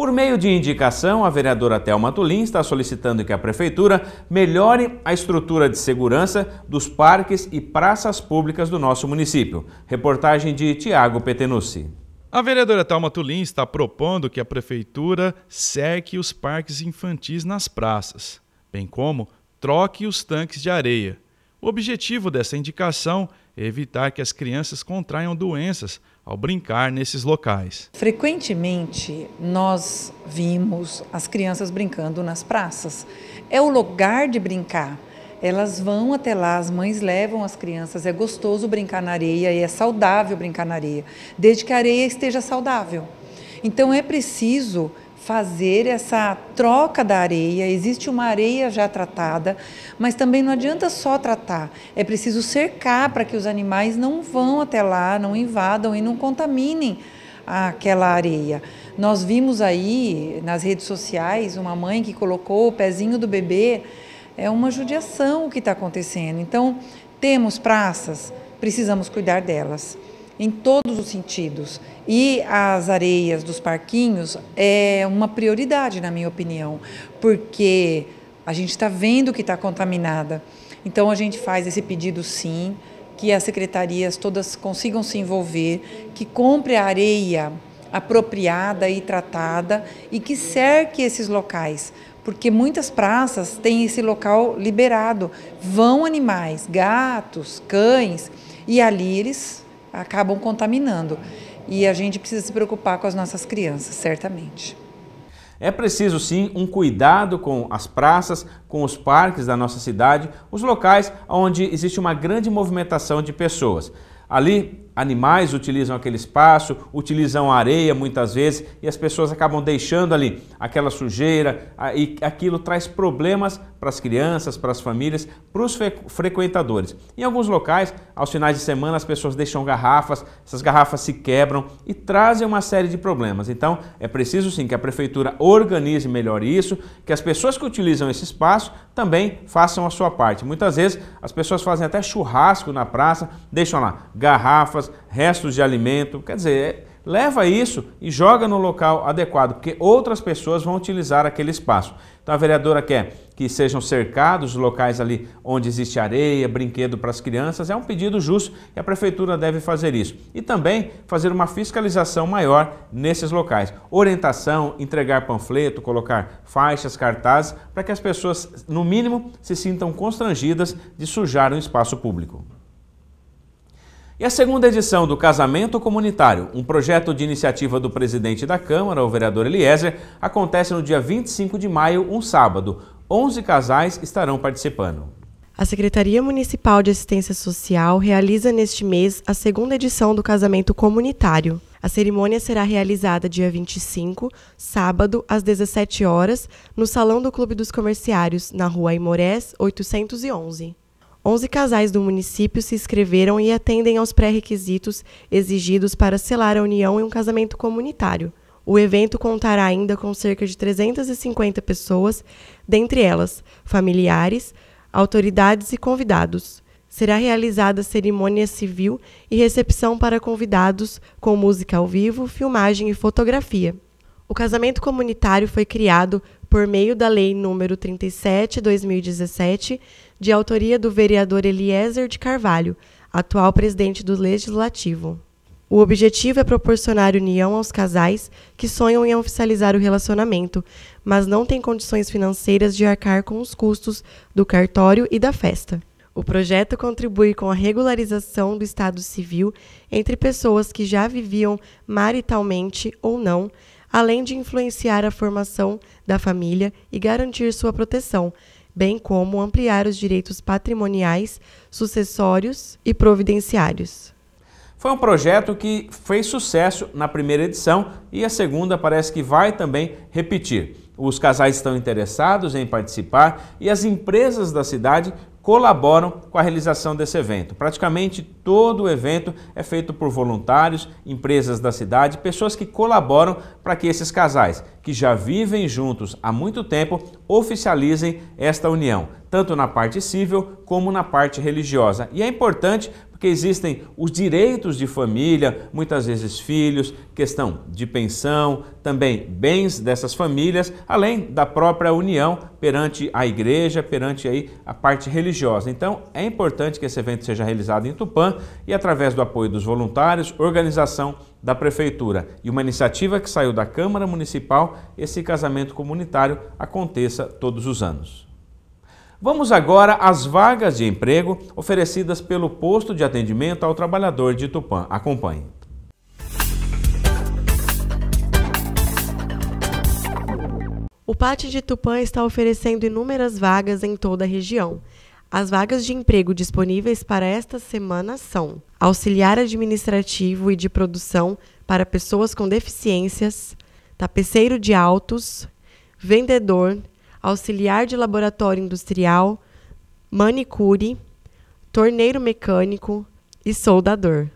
Por meio de indicação, a vereadora Thelma Tulin está solicitando que a Prefeitura melhore a estrutura de segurança dos parques e praças públicas do nosso município. Reportagem de Tiago Petenucci. A vereadora Thelma Tulin está propondo que a Prefeitura cerque os parques infantis nas praças, bem como troque os tanques de areia. O objetivo dessa indicação é evitar que as crianças contraiam doenças ao brincar nesses locais. Frequentemente nós vimos as crianças brincando nas praças. É o lugar de brincar. Elas vão até lá, as mães levam as crianças. É gostoso brincar na areia e é saudável brincar na areia, desde que a areia esteja saudável. Então é preciso fazer essa troca da areia. Existe uma areia já tratada, mas também não adianta só tratar. É preciso cercar para que os animais não vão até lá, não invadam e não contaminem aquela areia. Nós vimos aí nas redes sociais uma mãe que colocou o pezinho do bebê. É uma judiação o que está acontecendo. Então, temos praças, precisamos cuidar delas. Em todo os sentidos. E as areias dos parquinhos é uma prioridade, na minha opinião, porque a gente está vendo que está contaminada. Então a gente faz esse pedido sim, que as secretarias todas consigam se envolver, que compre a areia apropriada e tratada e que cerque esses locais, porque muitas praças têm esse local liberado. Vão animais, gatos, cães, e ali eles acabam contaminando. E a gente precisa se preocupar com as nossas crianças, certamente. É preciso sim um cuidado com as praças, com os parques da nossa cidade, os locais onde existe uma grande movimentação de pessoas. Ali Animais utilizam aquele espaço, utilizam areia muitas vezes e as pessoas acabam deixando ali aquela sujeira e aquilo traz problemas para as crianças, para as famílias, para os frequentadores. Em alguns locais, aos finais de semana, as pessoas deixam garrafas, essas garrafas se quebram e trazem uma série de problemas. Então, é preciso sim que a prefeitura organize melhor isso, que as pessoas que utilizam esse espaço também façam a sua parte. Muitas vezes, as pessoas fazem até churrasco na praça, deixam lá garrafas, restos de alimento. Quer dizer, é, leva isso e joga no local adequado, porque outras pessoas vão utilizar aquele espaço. Então a vereadora quer que sejam cercados locais ali onde existe areia, brinquedo para as crianças. É um pedido justo e a prefeitura deve fazer isso. E também fazer uma fiscalização maior nesses locais. Orientação, entregar panfleto, colocar faixas, cartazes, para que as pessoas, no mínimo, se sintam constrangidas de sujar um espaço público. E a segunda edição do Casamento Comunitário, um projeto de iniciativa do presidente da Câmara, o vereador Eliezer, acontece no dia 25 de maio, um sábado. 11 casais estarão participando. A Secretaria Municipal de Assistência Social realiza neste mês a segunda edição do Casamento Comunitário. A cerimônia será realizada dia 25, sábado, às 17 horas, no Salão do Clube dos Comerciários, na Rua Imorés, 811. 11 casais do município se inscreveram e atendem aos pré-requisitos exigidos para selar a união em um casamento comunitário. O evento contará ainda com cerca de 350 pessoas, dentre elas familiares, autoridades e convidados. Será realizada cerimônia civil e recepção para convidados, com música ao vivo, filmagem e fotografia. O casamento comunitário foi criado por meio da Lei nº 37/2017, de autoria do vereador Eliezer de Carvalho, atual presidente do Legislativo. O objetivo é proporcionar união aos casais que sonham em oficializar o relacionamento, mas não têm condições financeiras de arcar com os custos do cartório e da festa. O projeto contribui com a regularização do estado civil entre pessoas que já viviam maritalmente ou não além de influenciar a formação da família e garantir sua proteção, bem como ampliar os direitos patrimoniais, sucessórios e providenciários. Foi um projeto que fez sucesso na primeira edição e a segunda parece que vai também repetir. Os casais estão interessados em participar e as empresas da cidade colaboram com a realização desse evento. Praticamente todo o evento é feito por voluntários, empresas da cidade, pessoas que colaboram para que esses casais, que já vivem juntos há muito tempo, oficializem esta união, tanto na parte civil como na parte religiosa. E é importante porque existem os direitos de família, muitas vezes filhos, questão de pensão, também bens dessas famílias, além da própria união perante a igreja, perante aí a parte religiosa. Então, é importante que esse evento seja realizado em Tupã e através do apoio dos voluntários, organização da prefeitura e uma iniciativa que saiu da Câmara Municipal, esse casamento comunitário aconteça todos os anos. Vamos agora às vagas de emprego oferecidas pelo posto de atendimento ao trabalhador de Tupã. Acompanhe. O PAT de Tupã está oferecendo inúmeras vagas em toda a região. As vagas de emprego disponíveis para esta semana são auxiliar administrativo e de produção para pessoas com deficiências, tapeceiro de autos, vendedor, auxiliar de laboratório industrial, manicure, torneiro mecânico e soldador.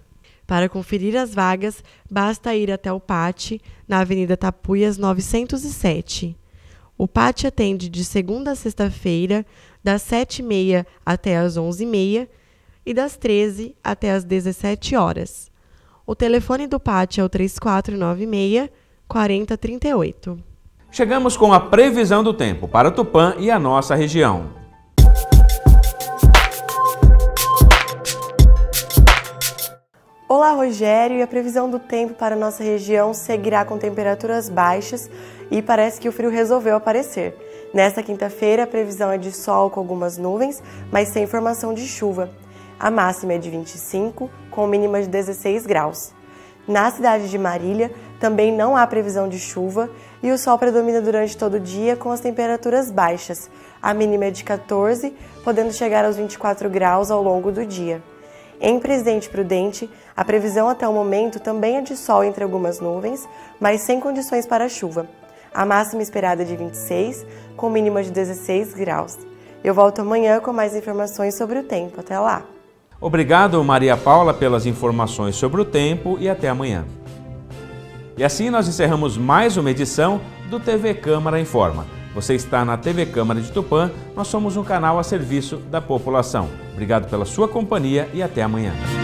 Para conferir as vagas, basta ir até o PAT, na Avenida Tapuias 907. O PAT atende de segunda a sexta-feira, das 7h30 até as 11h30 e das 13 até as 17 horas. O telefone do PAT é o 3496 4038. Chegamos com a previsão do tempo para Tupã e a nossa região. Olá, Rogério. E a previsão do tempo para nossa região seguirá com temperaturas baixas e parece que o frio resolveu aparecer. Nesta quinta-feira, a previsão é de sol com algumas nuvens, mas sem formação de chuva. A máxima é de 25, com mínima de 16 graus. Na cidade de Marília, também não há previsão de chuva e o sol predomina durante todo o dia com as temperaturas baixas. A mínima é de 14, podendo chegar aos 24 graus ao longo do dia. Em Presidente Prudente, a previsão até o momento também é de sol entre algumas nuvens, mas sem condições para chuva. A máxima esperada é de 26, com mínima de 16 graus. Eu volto amanhã com mais informações sobre o tempo. Até lá! Obrigado, Maria Paula, pelas informações sobre o tempo e até amanhã. E assim nós encerramos mais uma edição do TV Câmara Informa. Você está na TV Câmara de Tupã, nós somos um canal a serviço da população. Obrigado pela sua companhia e até amanhã.